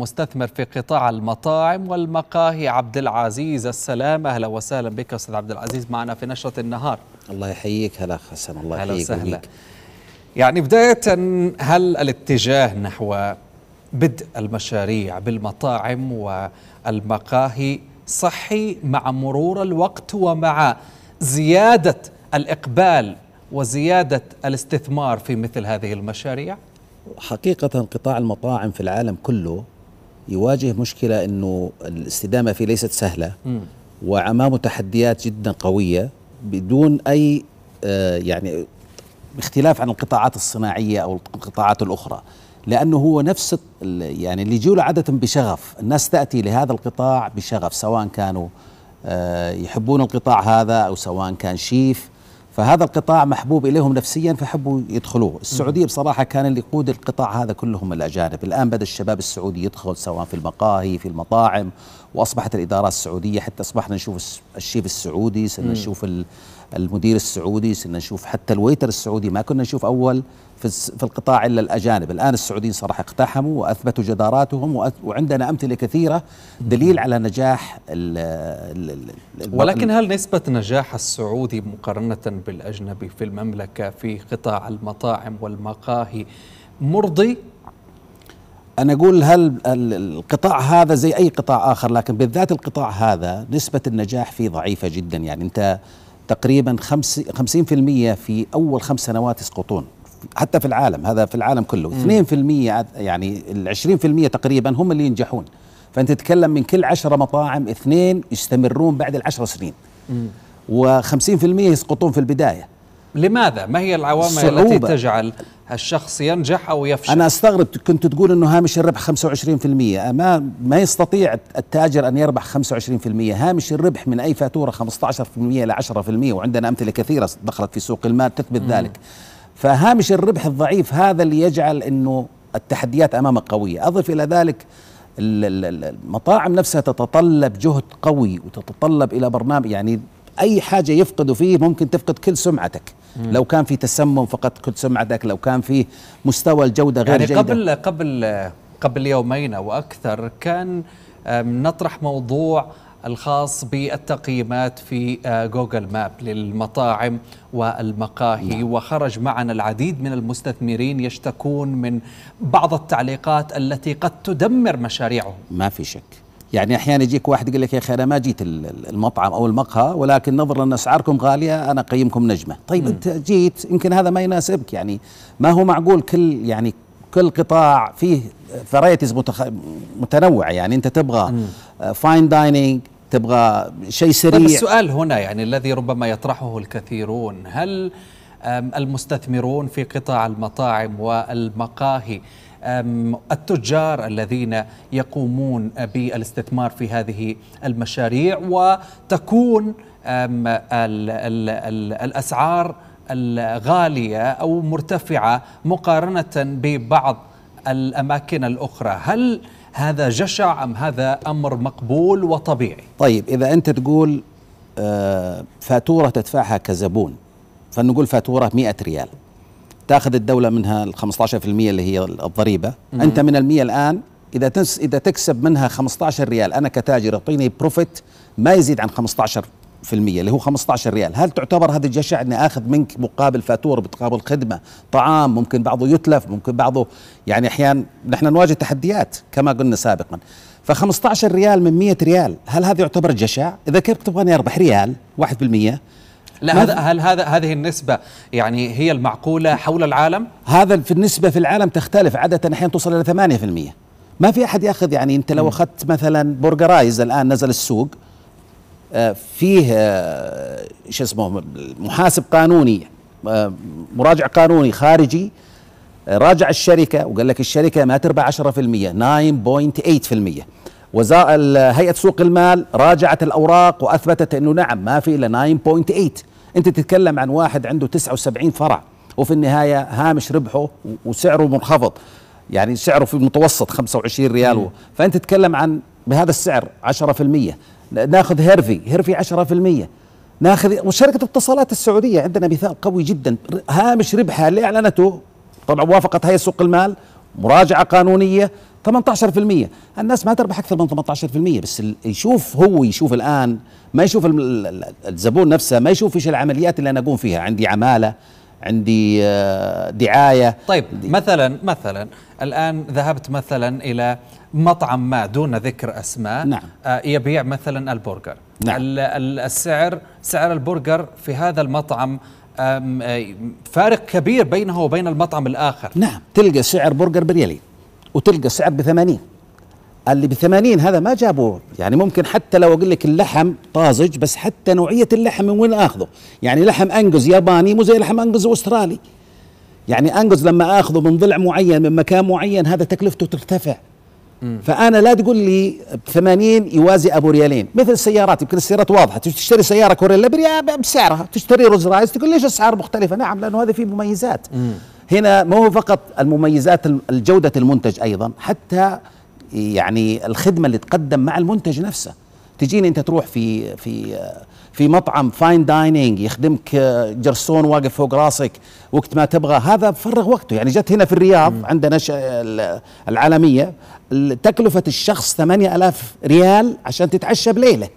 مستثمر في قطاع المطاعم والمقاهي عبد العزيز السلام اهلا وسهلا بك استاذ عبد العزيز معنا في نشره النهار الله يحييك هلا حسن الله يحييك اهلا وسهلا يعني بدايه هل الاتجاه نحو بدء المشاريع بالمطاعم والمقاهي صحي مع مرور الوقت ومع زياده الاقبال وزياده الاستثمار في مثل هذه المشاريع حقيقة قطاع المطاعم في العالم كله يواجه مشكلة أنه الاستدامة فيه ليست سهلة وعمامه وأمامه تحديات جدا قوية بدون أي آه، يعني باختلاف عن القطاعات الصناعية أو القطاعات الأخرى لأنه هو نفس يعني اللي يجوا عادة بشغف الناس تأتي لهذا القطاع بشغف سواء كانوا آه، يحبون القطاع هذا أو سواء كان شيف فهذا القطاع محبوب اليهم نفسيا فحبوا يدخلوه، السعوديه بصراحه كان اللي يقود القطاع هذا كلهم الاجانب، الان بدا الشباب السعودي يدخل سواء في المقاهي، في المطاعم، واصبحت الادارات السعوديه حتى اصبحنا نشوف الشيف السعودي، صرنا نشوف المدير السعودي، صرنا نشوف حتى الويتر السعودي ما كنا نشوف اول في في القطاع الا الاجانب، الان السعوديين صراحه اقتحموا واثبتوا جداراتهم وعندنا امثله كثيره دليل على نجاح الـ الـ الـ ولكن هل نسبه نجاح السعودي مقارنه بالاجنبي في المملكه في قطاع المطاعم والمقاهي مرضي؟ أنا أقول هل القطاع هذا زي أي قطاع آخر لكن بالذات القطاع هذا نسبة النجاح فيه ضعيفة جدا يعني أنت تقريبا 50% في أول خمس سنوات يسقطون حتى في العالم هذا في العالم كله مم. 2% يعني ال 20% تقريبا هم اللي ينجحون فانت تتكلم من كل 10 مطاعم اثنين يستمرون بعد العشر سنين و50% يسقطون في البدايه لماذا؟ ما هي العوامل صعوبة. التي تجعل الشخص ينجح او يفشل؟ انا استغرب كنت تقول انه هامش الربح 25% ما ما يستطيع التاجر ان يربح 25% هامش الربح من اي فاتوره 15% الى 10% وعندنا امثله كثيره دخلت في سوق المال تثبت ذلك فهامش الربح الضعيف هذا اللي يجعل انه التحديات امامك قويه، اضف الى ذلك المطاعم نفسها تتطلب جهد قوي وتتطلب الى برنامج يعني اي حاجه يفقدوا فيه ممكن تفقد كل سمعتك مم. لو كان في تسمم فقدت كل سمعتك لو كان في مستوى الجوده غير يعني جيده قبل قبل قبل يومين او اكثر كان نطرح موضوع الخاص بالتقييمات في آه، جوجل ماب للمطاعم والمقاهي نعم. وخرج معنا العديد من المستثمرين يشتكون من بعض التعليقات التي قد تدمر مشاريعهم ما في شك يعني احيانا يجيك واحد يقول لك يا اخي انا ما جيت المطعم او المقهى ولكن نظرا ان اسعاركم غاليه انا قيمكم نجمه، طيب م. انت جيت يمكن هذا ما يناسبك يعني ما هو معقول كل يعني كل قطاع فيه فرايتيز متخ... متنوعه يعني انت تبغى فاين آه، دايننج تبغى شيء طيب، سريع طيب السؤال هنا يعني الذي ربما يطرحه الكثيرون هل المستثمرون في قطاع المطاعم والمقاهي التجار الذين يقومون بالاستثمار في هذه المشاريع وتكون الاسعار الغاليه او مرتفعه مقارنه ببعض الاماكن الاخرى، هل هذا جشع أم هذا أمر مقبول وطبيعي طيب إذا أنت تقول آه، فاتورة تدفعها كزبون فنقول فاتورة 100 ريال تاخذ الدولة منها ال 15% اللي هي الضريبة مم. أنت من المية الآن إذا تنس إذا تكسب منها 15 ريال أنا كتاجر أعطيني بروفيت ما يزيد عن 15 في المية اللي هو 15 ريال هل تعتبر هذه الجشع اني اخذ منك مقابل فاتوره بتقابل خدمه طعام ممكن بعضه يتلف ممكن بعضه يعني احيانا نحن نواجه تحديات كما قلنا سابقا ف15 ريال من 100 ريال هل هذا يعتبر جشع اذا كنت تبغاني اربح ريال 1% لا هذا هل هذا هذه النسبة يعني هي المعقولة حول العالم؟ هذا في النسبة في العالم تختلف عادة أحيانا توصل إلى 8% ما في أحد ياخذ يعني أنت لو أخذت مثلا برجرايز الآن نزل السوق آه، فيه آه، شو اسمه محاسب قانوني آه، مراجع قانوني خارجي راجع الشركه وقال لك الشركه ما تربح 10% 9.8% وزارة هيئة سوق المال راجعت الأوراق وأثبتت أنه نعم ما في إلا 9.8 أنت تتكلم عن واحد عنده 79 فرع وفي النهاية هامش ربحه وسعره منخفض يعني سعره في المتوسط 25 ريال فأنت تتكلم عن بهذا السعر 10% ناخذ هيرفي هيرفي 10% ناخذ وشركه الاتصالات السعوديه عندنا مثال قوي جدا هامش ربحها اللي اعلنته طبعا وافقت هيئه سوق المال مراجعه قانونيه 18% الناس ما تربح اكثر من 18% بس يشوف هو يشوف الان ما يشوف الزبون نفسه ما يشوف ايش العمليات اللي انا اقوم فيها عندي عماله عندي آه، دعايه طيب مثلا مثلا الآن ذهبت مثلا إلى مطعم ما دون ذكر أسماء نعم. آه، يبيع مثلا البرجر نعم. السعر سعر البرجر في هذا المطعم آه، فارق كبير بينه وبين المطعم الآخر نعم تلقى سعر برجر بريالين وتلقى سعر بثمانين اللي بثمانين هذا ما جابوه يعني ممكن حتى لو أقول لك اللحم طازج بس حتى نوعية اللحم من وين أخذه يعني لحم أنجز ياباني مو زي لحم أنجز أسترالي يعني انجز لما اخذه من ضلع معين من مكان معين هذا تكلفته ترتفع فانا لا تقول لي 80 يوازي ابو ريالين مثل السيارات يمكن السيارات واضحه تشتري سياره كوريلا بسعرها تشتري روز رايس تقول ليش اسعار مختلفه نعم لانه هذا فيه مميزات مم. هنا ما هو فقط المميزات الجوده المنتج ايضا حتى يعني الخدمه اللي تقدم مع المنتج نفسه تجيني انت تروح في في في مطعم فاين دايننج يخدمك آه، جرسون واقف فوق راسك وقت ما تبغى هذا فرغ وقته يعني جت هنا في الرياض م. عندنا العالمية تكلفة الشخص 8000 ريال عشان تتعشى بليلة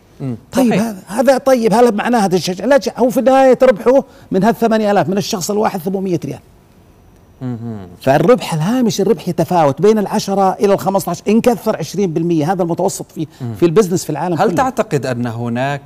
طيب،, طيب هذا طيب هل معناها تشجع لا هو في النهايه تربحه من هال 8000 من الشخص الواحد 800 ريال فالربح الهامش الربح يتفاوت بين العشرة إلى ال 15 إن كثر 20% هذا المتوسط في في البزنس في العالم هل كله. تعتقد أن هناك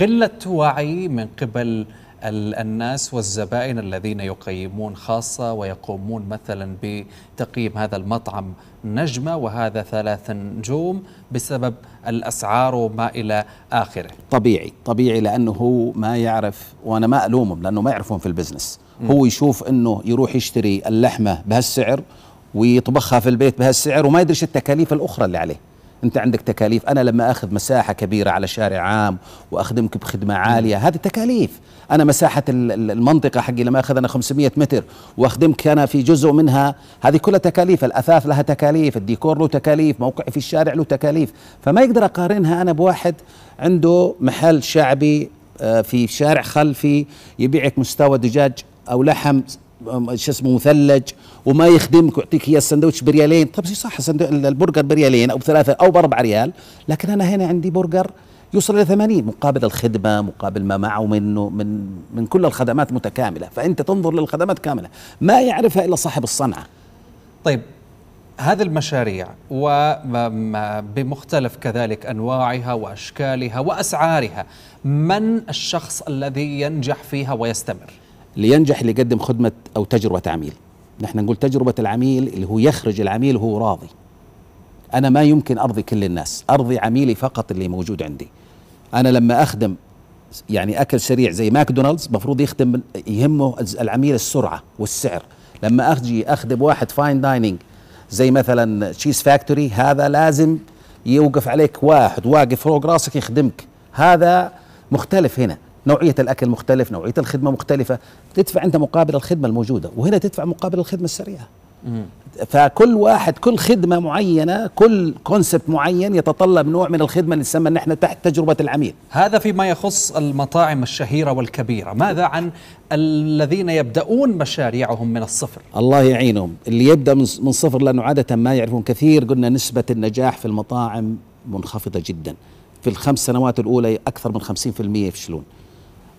قله وعي من قبل الناس والزبائن الذين يقيمون خاصة ويقومون مثلا بتقييم هذا المطعم نجمة وهذا ثلاث نجوم بسبب الأسعار وما إلى آخره طبيعي طبيعي لأنه هو ما يعرف وأنا ما ألومهم لأنه ما يعرفون في البزنس م. هو يشوف أنه يروح يشتري اللحمة بهالسعر ويطبخها في البيت بهالسعر وما يدري التكاليف الأخرى اللي عليه انت عندك تكاليف انا لما اخذ مساحه كبيره على شارع عام واخدمك بخدمه عاليه هذه تكاليف انا مساحه المنطقه حقي لما اخذ انا 500 متر واخدمك انا في جزء منها هذه كلها تكاليف الاثاث لها تكاليف الديكور له تكاليف موقعي في الشارع له تكاليف فما يقدر اقارنها انا بواحد عنده محل شعبي آه، في شارع خلفي يبيعك مستوى دجاج او لحم شو اسمه مثلج وما يخدمك ويعطيك اياه السندوتش بريالين طب صح البرجر بريالين او بثلاثه او باربع ريال لكن انا هنا عندي برجر يوصل الى 80 مقابل الخدمه مقابل ما معه منه من من كل الخدمات متكامله فانت تنظر للخدمات كامله ما يعرفها الا صاحب الصنعه طيب هذه المشاريع وبمختلف كذلك انواعها واشكالها واسعارها من الشخص الذي ينجح فيها ويستمر لينجح اللي يقدم خدمه او تجربه عميل نحن نقول تجربه العميل اللي هو يخرج العميل وهو راضي انا ما يمكن ارضي كل الناس ارضي عميلي فقط اللي موجود عندي انا لما اخدم يعني اكل سريع زي ماكدونالدز المفروض يخدم يهمه العميل السرعه والسعر لما اجي اخدم واحد فاين دايننج زي مثلا تشيز فاكتوري هذا لازم يوقف عليك واحد واقف فوق راسك يخدمك هذا مختلف هنا نوعيه الاكل مختلف نوعيه الخدمه مختلفه تدفع انت مقابل الخدمه الموجوده وهنا تدفع مقابل الخدمه السريعه فكل واحد كل خدمه معينه كل كونسبت معين يتطلب نوع من الخدمه اللي نسمى نحن تحت تجربه العميل هذا فيما يخص المطاعم الشهيره والكبيره ماذا عن الذين يبداون مشاريعهم من الصفر الله يعينهم اللي يبدا من صفر لانه عاده ما يعرفون كثير قلنا نسبه النجاح في المطاعم منخفضه جدا في الخمس سنوات الاولى اكثر من 50% يفشلون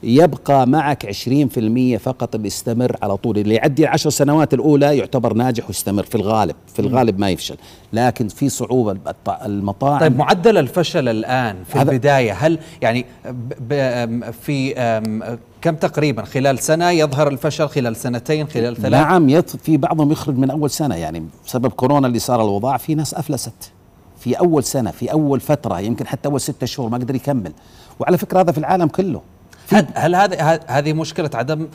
يبقى معك 20% فقط اللي على طول اللي يعدي العشر سنوات الأولى يعتبر ناجح ويستمر في الغالب في الغالب ما يفشل لكن في صعوبة المطاعم طيب معدل الفشل الآن في البداية هل يعني في كم تقريبا خلال سنة يظهر الفشل خلال سنتين خلال ثلاث نعم في بعضهم يخرج من أول سنة يعني بسبب كورونا اللي صار الوضع في ناس أفلست في أول سنة في أول فترة يمكن حتى أول ستة شهور ما قدر يكمل وعلى فكرة هذا في العالم كله هل هل هذه هذه مشكله عدم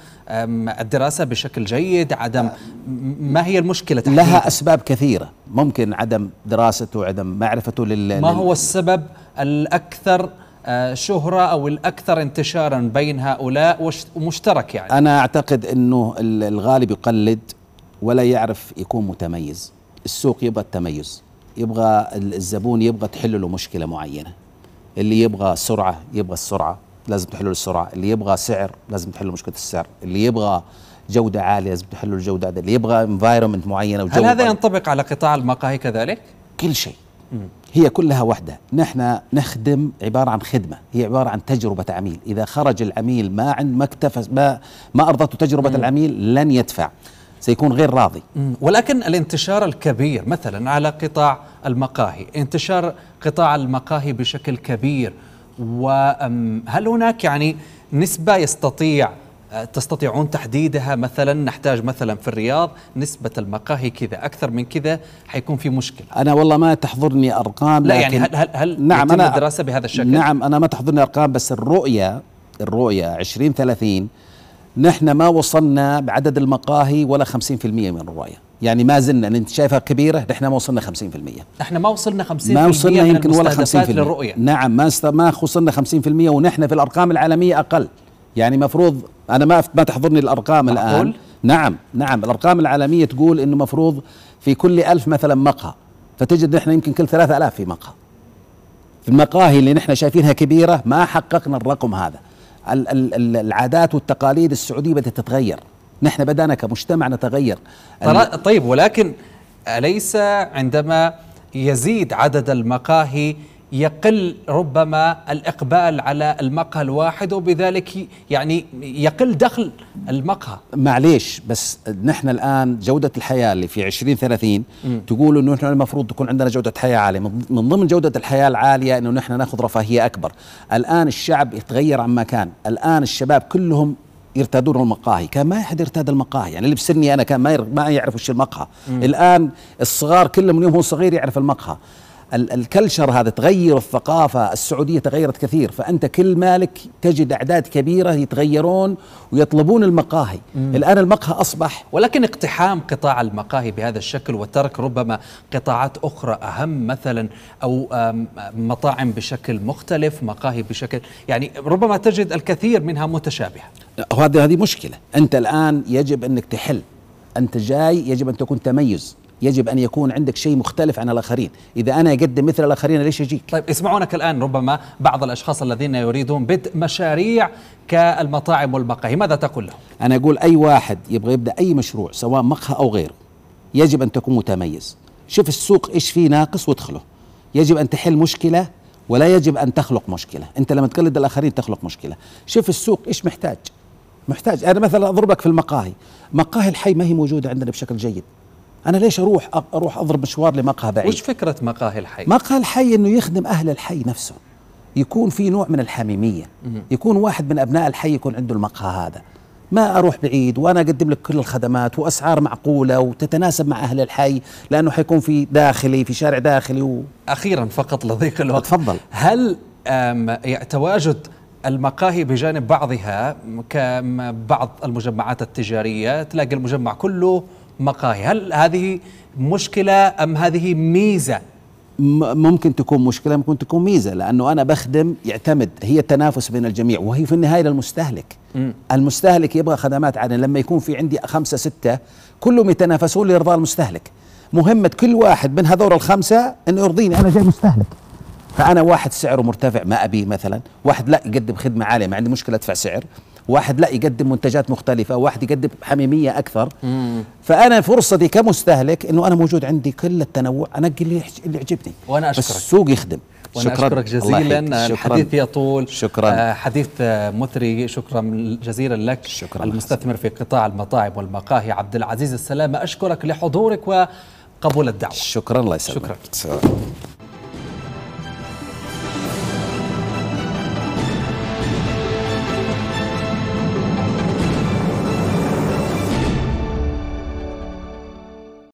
الدراسه بشكل جيد عدم ما هي المشكله تحديدا؟ لها اسباب كثيره ممكن عدم دراسته وعدم معرفته لل ما هو السبب الاكثر آه، شهرة أو الأكثر انتشارا بين هؤلاء ومشترك يعني أنا أعتقد أنه الغالب يقلد ولا يعرف يكون متميز السوق يبغى التميز يبغى الزبون يبغى تحل له مشكلة معينة اللي يبغى سرعة يبغى السرعة لازم تحلوا السرعه اللي يبغى سعر لازم تحلوا مشكله السعر اللي يبغى جوده عاليه لازم تحلوا الجوده عاليه، اللي يبغى انفايرمنت معينه وجوده هل هذا ينطبق على قطاع المقاهي كذلك كل شيء هي كلها واحده نحن نخدم عباره عن خدمه هي عباره عن تجربه عميل اذا خرج العميل ما عند ما اكتفى ما, ما ارضته تجربه مم. العميل لن يدفع سيكون غير راضي مم. ولكن الانتشار الكبير مثلا على قطاع المقاهي انتشار قطاع المقاهي بشكل كبير وهل هناك يعني نسبة يستطيع آه، تستطيعون تحديدها مثلا نحتاج مثلا في الرياض نسبة المقاهي كذا أكثر من كذا حيكون في مشكلة أنا والله ما تحضرني أرقام لا يعني هل هل, هل نعم أنا الدراسة بهذا الشكل نعم أنا ما تحضرني أرقام بس الرؤية الرؤية 2030 نحن ما وصلنا بعدد المقاهي ولا 50% من الرؤية يعني ما زلنا انت شايفها كبيره نحن ما وصلنا 50% احنا ما وصلنا 50% ما وصلنا يمكن ولا 50% للرؤية. نعم ما ما وصلنا 50% ونحن في الارقام العالميه اقل يعني مفروض انا ما ما تحضرني الارقام الان الان نعم نعم الارقام العالميه تقول انه مفروض في كل ألف مثلا مقهى فتجد نحن يمكن كل 3000 في مقهى في المقاهي اللي نحن شايفينها كبيره ما حققنا الرقم هذا العادات والتقاليد السعوديه بدات تتغير نحن بدأنا كمجتمع نتغير طيب ولكن أليس عندما يزيد عدد المقاهي يقل ربما الإقبال على المقهى الواحد وبذلك يعني يقل دخل المقهى معليش بس نحن الآن جودة الحياة اللي في عشرين ثلاثين تقول أنه نحن المفروض تكون عندنا جودة حياة عالية من ضمن جودة الحياة العالية أنه نحن ناخذ رفاهية أكبر الآن الشعب يتغير عما كان الآن الشباب كلهم يرتادون المقاهي كان ما أحد يرتاد المقاهي يعني اللي بسني أنا كان ما ما يعرف وش المقهى الآن الصغار كلهم من يوم هو صغير يعرف المقهى الكلشر هذا تغير الثقافة السعودية تغيرت كثير فأنت كل مالك تجد أعداد كبيرة يتغيرون ويطلبون المقاهي مم. الآن المقهى أصبح ولكن اقتحام قطاع المقاهي بهذا الشكل وترك ربما قطاعات أخرى أهم مثلا أو مطاعم بشكل مختلف مقاهي بشكل يعني ربما تجد الكثير منها متشابهة هذه هذه مشكلة أنت الآن يجب أنك تحل أنت جاي يجب أن تكون تميز يجب أن يكون عندك شيء مختلف عن الآخرين إذا أنا أقدم مثل الآخرين ليش أجيك طيب اسمعونك الآن ربما بعض الأشخاص الذين يريدون بدء مشاريع كالمطاعم والمقاهي ماذا تقول لهم أنا أقول أي واحد يبغى يبدأ أي مشروع سواء مقهى أو غيره يجب أن تكون متميز شوف السوق إيش فيه ناقص وادخله يجب أن تحل مشكلة ولا يجب أن تخلق مشكلة أنت لما تقلد الآخرين تخلق مشكلة شوف السوق إيش محتاج محتاج أنا مثلا أضربك في المقاهي مقاهي الحي ما هي موجودة عندنا بشكل جيد انا ليش اروح اروح اضرب مشوار لمقهى بعيد وش فكره مقاهي الحي مقهى الحي انه يخدم اهل الحي نفسه يكون في نوع من الحميميه يكون واحد من ابناء الحي يكون عنده المقهى هذا ما اروح بعيد وانا اقدم لك كل الخدمات واسعار معقوله وتتناسب مع اهل الحي لانه حيكون في داخلي في شارع داخلي و... اخيرا فقط لضيق الوقت تفضل هل تواجد المقاهي بجانب بعضها كبعض المجمعات التجاريه تلاقي المجمع كله مقاهي هل هذه مشكلة أم هذه ميزة ممكن تكون مشكلة ممكن تكون ميزة لأنه أنا بخدم يعتمد هي التنافس بين الجميع وهي في النهاية للمستهلك م. المستهلك يبغى خدمات عادلة لما يكون في عندي خمسة ستة كلهم يتنافسون لإرضاء المستهلك مهمة كل واحد من هذول الخمسة أنه يرضيني أنا جاي مستهلك فأنا واحد سعره مرتفع ما أبيه مثلا واحد لا يقدم خدمة عالية ما عندي مشكلة أدفع سعر واحد لا يقدم منتجات مختلفة واحد يقدم حميمية أكثر مم. فأنا فرصتي كمستهلك أنه أنا موجود عندي كل التنوع أنا اللي اللي يعجبني وأنا أشكرك السوق يخدم وأنا شكرا أشكرك جزيلا الحديث يطول شكرا آه، حديث آه، مثري شكرا جزيلا لك شكرا المستثمر في قطاع المطاعم والمقاهي عبد العزيز السلامة أشكرك لحضورك وقبول الدعوة شكرا الله يسلمك شكرا